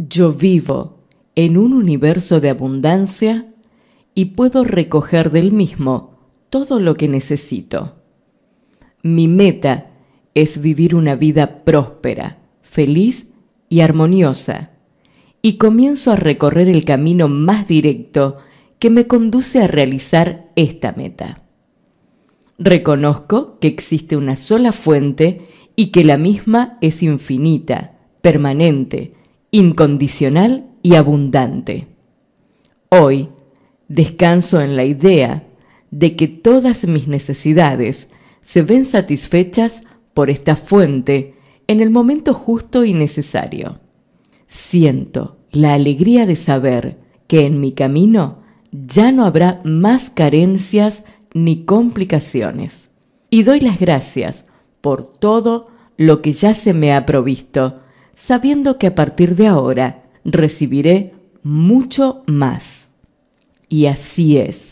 Yo vivo en un universo de abundancia y puedo recoger del mismo todo lo que necesito. Mi meta es vivir una vida próspera, feliz y armoniosa, y comienzo a recorrer el camino más directo que me conduce a realizar esta meta. Reconozco que existe una sola fuente y que la misma es infinita, permanente, incondicional y abundante. Hoy descanso en la idea de que todas mis necesidades se ven satisfechas por esta fuente en el momento justo y necesario. Siento la alegría de saber que en mi camino ya no habrá más carencias ni complicaciones. Y doy las gracias por todo lo que ya se me ha provisto sabiendo que a partir de ahora recibiré mucho más. Y así es.